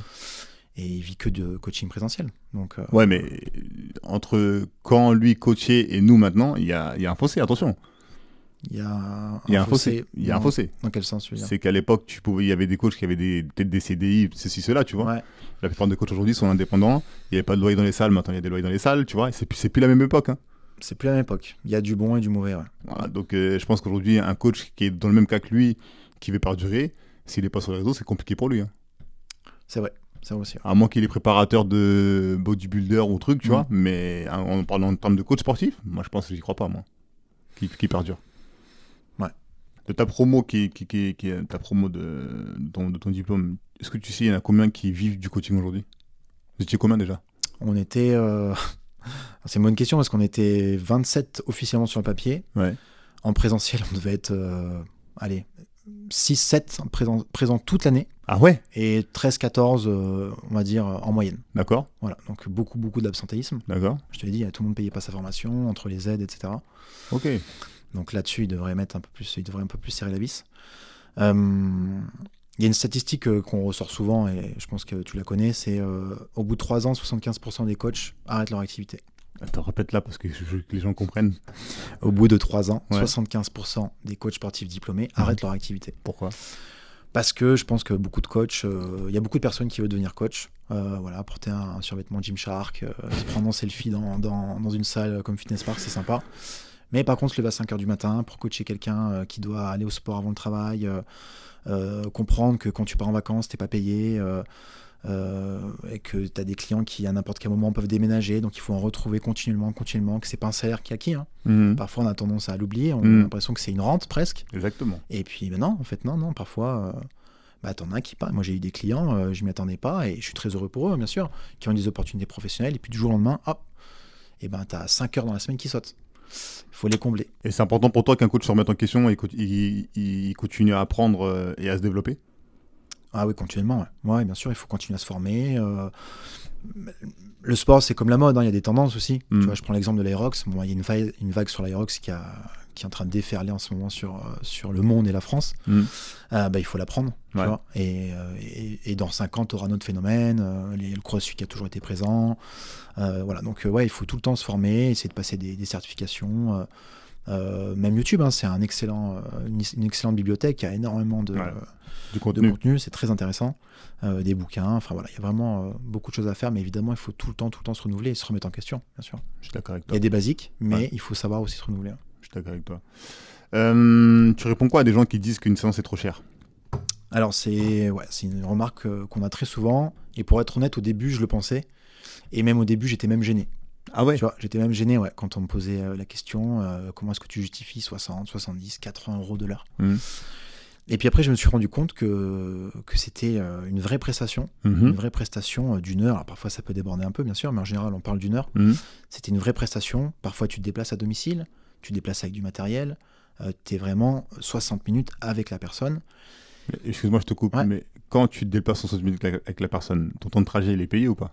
et il vit que de coaching présentiel. Donc, euh, Ouais, mais entre quand lui coachait et nous maintenant, il y a, un fossé, attention. Il y a un, fossé. Il y a un fossé. Dans quel sens C'est qu'à l'époque, tu pouvais, il y avait des coachs qui avaient peut-être des CDI, ceci, cela, tu vois. La plupart des coachs aujourd'hui sont indépendants. Il n'y avait pas de loyer dans les salles, maintenant il y a des loyers dans les salles, tu vois. C'est plus, plus la même époque. Hein. C'est plus la même époque. Il y a du bon et du mauvais. Ouais. donc euh, je pense qu'aujourd'hui, un coach qui est dans le même cas que lui, qui veut perdurer, s'il n'est pas sur le réseau c'est compliqué pour lui. Hein. C'est vrai aussi. À moins qu'il est préparateur de bodybuilder ou truc, tu mm. vois. Mais en hein, parlant en termes de coach sportif, moi je pense que j'y crois pas, moi. Qui, qui perdure. Ouais. De ta promo, qui, qui, qui, ta promo de, de, ton, diplôme, est-ce que tu sais, il y en a combien qui vivent du coaching aujourd'hui Vous étiez combien déjà On était. Euh, c'est une bonne question parce qu'on était 27 officiellement sur le papier. Ouais. En présentiel, on devait être. Euh, allez, 6-7 présents présent toute l'année. Ah ouais Et 13-14, euh, on va dire, euh, en moyenne. D'accord. Voilà, donc beaucoup, beaucoup d'absentéisme. D'accord. Je te l'ai dit, euh, tout le monde payait pas sa formation, entre les aides, etc. Ok. Donc là-dessus, ils devraient mettre un peu plus, il devrait un peu plus serrer la vis. Il y a une statistique qu'on ressort souvent, et je pense que tu la connais, c'est au bout de 3 ans, 75% des coachs arrêtent leur activité. Attends, répète là parce que je veux que les gens comprennent. Au bout de 3 ans, 75% des coachs sportifs diplômés mhm. arrêtent leur activité. Pourquoi parce que je pense que beaucoup de coachs, euh, il y a beaucoup de personnes qui veulent devenir coach. Euh, voilà, porter un, survêtement Gymshark, euh, se prendre un selfie dans, une salle comme Fitness Park, c'est sympa. Mais par contre, se lever à 5 h du matin pour coacher quelqu'un qui doit aller au sport avant le travail, comprendre que quand tu pars en vacances, t'es pas payé. Euh, et que tu as des clients qui à n'importe quel moment peuvent déménager, donc il faut en retrouver continuellement, continuellement, que c'est pas un salaire qui acquis. Hein. Mhm. Parfois on a tendance à l'oublier, on a mhm. l'impression que c'est une rente presque. Exactement. Et puis maintenant, non, en fait non, non, parfois euh, bah, t'en as qui pas. Moi, j'ai eu des clients, euh, je m'y attendais pas, et je suis très heureux pour eux, bien sûr, qui ont des opportunités professionnelles, et puis du jour au lendemain, hop, et ben t'as 5 heures dans la semaine qui sautent. Il faut les combler. Et c'est important pour toi qu'un coach se remette en question et il continue à apprendre et à se développer ah oui, continuellement. Ouais. bien sûr, il faut continuer à se former. Euh, le sport, c'est comme la mode, hein, il y a des tendances aussi. Tu mm. vois, je prends l'exemple de l'Aerox. il y a une, vague, une vague sur l'Aerox qui, est en train de déferler en ce moment sur, euh, sur le monde et la France. Mm. Ah, bah, il faut l'apprendre. Euh, et, dans 5 ans, tu auras autre phénomène. le crossfit qui a toujours été présent. voilà, donc ouais, il faut tout le temps se former, essayer de passer des, des certifications. Euh, même YouTube, hein, c'est un excellent, euh, une excellente bibliothèque, il a énormément de, euh, contenu, c'est très intéressant, des bouquins, enfin voilà, il y a vraiment beaucoup de choses à faire, mais évidemment, il faut tout le temps, tout le temps se renouveler et se remettre en question, bien sûr. Je suis d'accord avec toi. Il y a des basiques, mais il faut savoir aussi se renouveler. Je suis d'accord avec toi. tu réponds quoi à des gens qui disent qu'une séance est trop chère Alors, c'est ouais, une remarque qu'on a très souvent, et pour être honnête, au début, je le pensais, et même au début, j'étais même gêné. Ah ouais J'étais même gêné quand on me posait euh, la question euh, comment est-ce que tu justifies 60, 70, 80 euros de l'heure mmh. Et puis après, je me suis rendu compte que, c'était euh, une vraie prestation, mmh. une vraie prestation d'une heure. parfois, ça peut déborder un peu, bien sûr, mais en général, on parle d'une heure. Mmh. C'était une vraie prestation. Parfois, tu te déplaces à domicile, tu te déplaces avec du matériel. tu es vraiment 60 minutes avec la personne. Excuse-moi, je te coupe, mais quand tu te déplaces 60 minutes avec la personne, ton temps de trajet, il est payé ou pas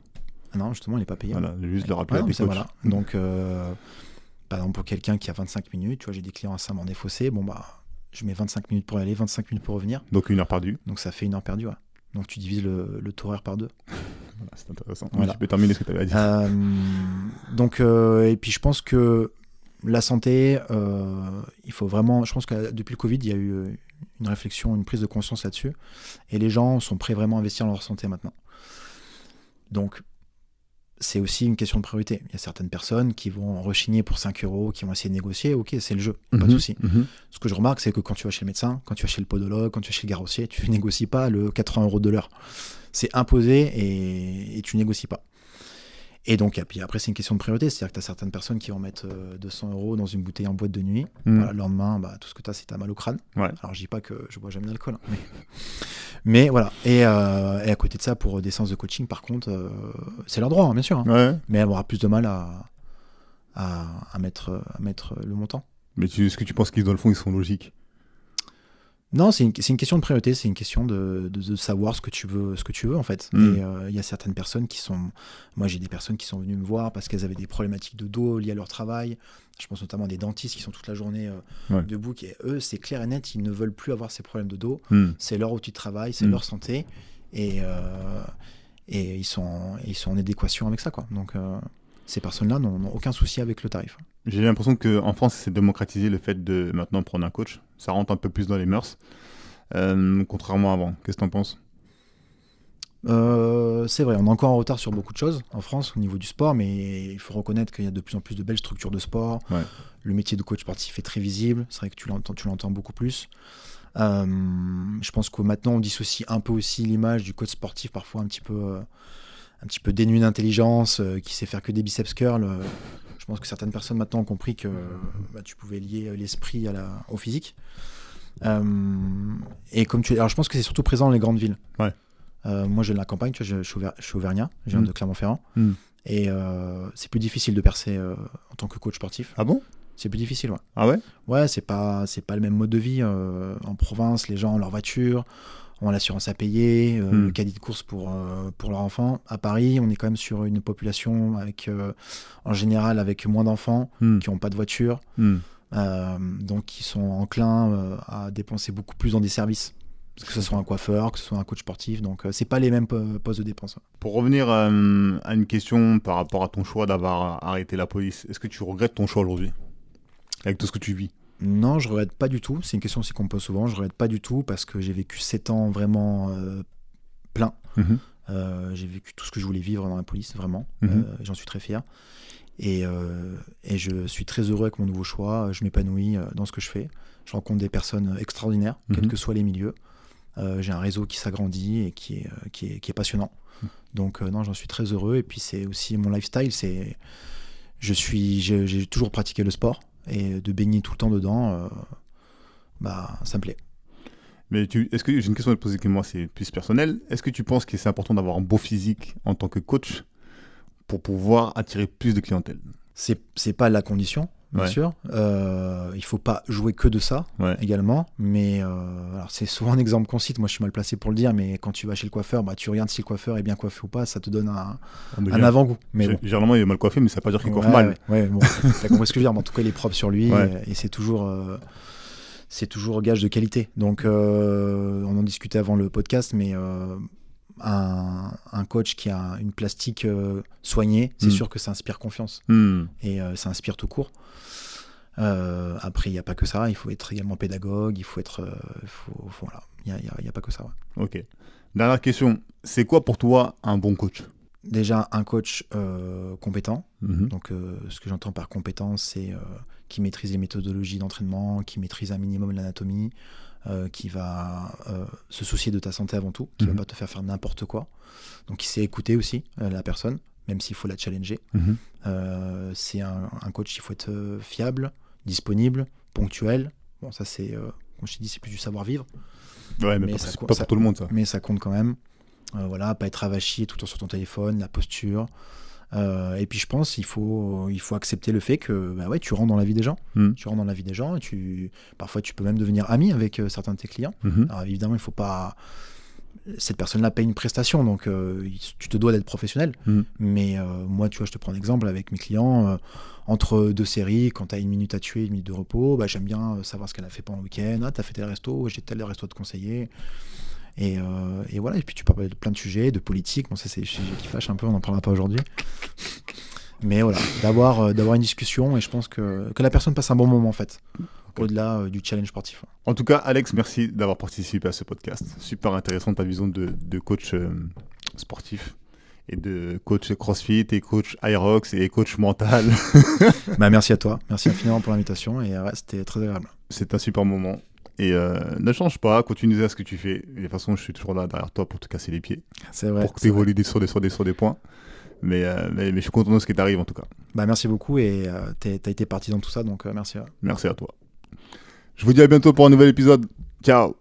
ah non, justement, il n'est pas payé. Voilà, juste le rappel Voilà. Donc, euh, par exemple, pour quelqu'un qui a 25 minutes, tu vois, j'ai des clients à ça m'en défausser. Bon, bah, je mets 25 minutes pour aller, 25 minutes pour revenir. Donc, une heure perdue. Donc, ça fait une heure perdue, ouais. Donc, tu divises le, le par deux. voilà, c'est intéressant. Tu peux terminer ce que tu avais à dire. Euh, donc, euh, et puis, je pense que la santé, il faut vraiment. Je pense que depuis le Covid, il y a eu une réflexion, une prise de conscience là-dessus. Et les gens sont prêts vraiment à investir dans leur santé maintenant. Donc, c'est aussi une question de priorité. Il y a certaines personnes qui vont rechigner pour 5 euros, qui vont essayer de négocier. Ok, c'est le jeu, pas de mhm, souci. Mhm. Ce que je remarque, c'est que quand tu vas chez le médecin, quand tu vas chez le podologue, quand tu vas chez le garrossier, tu négocies pas le 80 euros de l'heure. C'est imposé et, et tu négocies pas. Et donc, après, c'est une question de priorité. C'est-à-dire que tu as certaines personnes qui vont mettre 200 euh, euros dans une bouteille en boîte de nuit. Mm. Voilà, le lendemain, bah, tout ce que tu as, c'est ta mal au crâne. Alors, je dis pas que je bois jamais d'alcool. Hein, mais... voilà. Euh, et, à côté de ça, pour euh, des séances de coaching, par contre, c'est leur droit, hein, bien sûr. Hein. Mais elle aura plus de mal à, mettre, le montant. Mais est-ce que tu penses qu'ils, dans le fond, ils sont logiques non, c'est une, question de priorité, c'est une question de, savoir ce que tu veux, ce que tu veux en fait. Mm. Euh, il y a certaines personnes qui sont, moi j'ai des personnes qui sont venues me voir parce qu'elles avaient des problématiques de dos liées à leur travail. Je pense notamment à des dentistes qui sont toute la journée euh, debout. Et eux, c'est clair et net, ils ne veulent plus avoir ces problèmes de dos. Mm. C'est leur outil de travail, c'est mm. leur santé, et, euh, ils sont, en adéquation avec ça quoi. Donc ces personnes-là n'ont aucun souci avec le tarif. J'ai l'impression qu'en France, c'est démocratisé le fait de maintenant prendre un coach. Ça rentre un peu plus dans les mœurs, euh, contrairement à avant. Qu'est-ce que tu en penses euh, c'est vrai, on est encore en retard sur beaucoup de choses en France au niveau du sport, mais il faut reconnaître qu'il y a de plus en plus de belles structures de sport. Le métier de coach sportif est très visible, c'est vrai que tu l'entends, beaucoup plus. Euh, je pense que maintenant on dissocie un peu aussi l'image du coach sportif, parfois un petit peu, un petit peu dénué d'intelligence, qui sait faire que des biceps curls. Je pense que certaines personnes maintenant ont compris que bah, tu pouvais lier euh, l'esprit au physique. Euh, et comme tu, alors je pense que c'est surtout présent dans les grandes villes. Euh, moi, je viens de la campagne, je, suis, auvergnat, je viens mm. de Clermont-Ferrand. Mm. Et c'est plus difficile de percer en tant que coach sportif. Ah bon C'est plus difficile, ouais. Ah ouais Ouais, c'est pas, pas le même mode de vie. en province, les gens ont leur voiture, ont l'assurance à payer, euh, hmm. le caddie de course pour, euh, pour leur enfant. À Paris, on est quand même sur une population avec, euh, en général avec moins d'enfants hmm. qui n'ont pas de voiture, hmm. donc qui sont enclins à dépenser beaucoup plus dans des services. Que ce soit un coiffeur, que ce soit un coach sportif, donc c'est pas les mêmes postes de dépenses. Pour revenir à une question par rapport à ton choix d'avoir arrêté la police, est-ce que tu regrettes ton choix aujourd'hui avec tout ce que tu vis non, je regrette pas du tout. C'est une question aussi qu'on me pose souvent. Je regrette pas du tout parce que j'ai vécu 7 ans vraiment euh, plein. Mhm. Euh, j'ai vécu tout ce que je voulais vivre dans la police, vraiment. Mhm. Euh, j'en suis très fier. Et, je suis très heureux avec mon nouveau choix. Je m'épanouis dans ce que je fais. Je rencontre des personnes extraordinaires, mhm. quels que soient les milieux. j'ai un réseau qui s'agrandit et qui est, qui est passionnant. Donc, non, j'en suis très heureux. Et puis, c'est aussi mon lifestyle. C'est je suis j'ai toujours pratiqué le sport et de baigner tout le temps dedans, euh, bah, ça me plaît. Mais est-ce que j'ai une question à te poser qui moi c'est plus personnel. Est-ce que tu penses que c'est important d'avoir un beau physique en tant que coach pour pouvoir attirer plus de clientèle C'est c'est pas la condition, bien sûr. Euh, il faut pas jouer que de ça également. Mais euh, alors c'est souvent un exemple qu'on cite. Moi, je suis mal placé pour le dire, mais quand tu vas chez le coiffeur, bah, tu regardes si le coiffeur est bien coiffé ou pas. Ça te donne un, ah, avant-goût. Généralement, il est mal coiffé, mais ça ne veut pas dire qu'il coiffe mal. Ouais, ce que je veux dire. en tout cas, il est propre sur lui et, c'est toujours. Euh, c'est toujours gage de qualité. Donc, euh, on en discutait avant le podcast, mais un, un, coach qui a une plastique euh, soignée, c'est hmm. sûr que ça inspire confiance. Hmm. Et euh, ça inspire tout court. Euh, après, il n'y a pas que ça. Il faut être également pédagogue. Il faut être. il n'y a, pas que ça. Ok. Dernière question. C'est quoi pour toi un bon coach Déjà, un coach compétent. Mhm. Donc, ce que j'entends par compétence c'est qui maîtrise les méthodologies d'entraînement, qui maîtrise un minimum l'anatomie, euh, qui va euh, se soucier de ta santé avant tout, qui ne va mhm. pas te faire faire n'importe quoi. Donc, il sait écouter aussi euh, la personne, même s'il faut la challenger. Mhm. c'est un, coach, il faut être fiable, disponible, ponctuel. Bon, ça, c'est, comme je t'ai dit, c'est plus du savoir-vivre. Ouais, mais, pour tout le monde, Mais ça compte quand même. voilà, pas être avachi tout le temps sur ton téléphone, la posture. Euh, et puis je pense qu'il faut, il faut accepter le fait que bah tu rentres dans la vie des gens. Hmm. Tu rentres dans la vie des gens et tu, parfois tu peux même devenir ami avec euh, certains de tes clients. Hmm. Alors évidemment, il faut pas. Cette personne-là paye une prestation, donc euh, tu te dois d'être professionnel. Hmm. Mais moi, tu vois, je te prends l'exemple avec mes clients. entre deux séries, quand tu as une minute à tuer, une minute de repos, bah, j'aime bien savoir ce qu'elle a fait pendant le week-end. Ah, tu as fait tel resto, j'ai tel resto de conseiller. Euh, et, voilà, et puis tu parles de plein de sujets, de politique, bon ça c'est des sujets qui fâchent un peu, on n'en parlera pas aujourd'hui. Mais voilà, d'avoir euh, d'avoir une discussion et je pense que, que la personne passe un bon moment en fait, au-delà euh, du challenge sportif. En tout cas, Alex, merci d'avoir participé à ce podcast. Super intéressant ta vision de, de coach sportif et de coach CrossFit et coach Aerox et coach mental. bah, merci à toi, merci infiniment pour l'invitation et ouais, c'était très agréable. C'est un super moment. Et euh, ne change pas, continuez à ce que tu fais. de toute façon, je suis toujours là derrière toi pour te casser les pieds. C'est Pour que tu évolues des, sur, des, sur, des, sur des points. Euh, mais, mais, je suis content de ce qui t'arrive en tout cas. Bah, merci beaucoup et euh, t'as tu as été parti dans tout ça, donc merci. À... Merci à toi. Je vous dis à bientôt pour un nouvel épisode. Ciao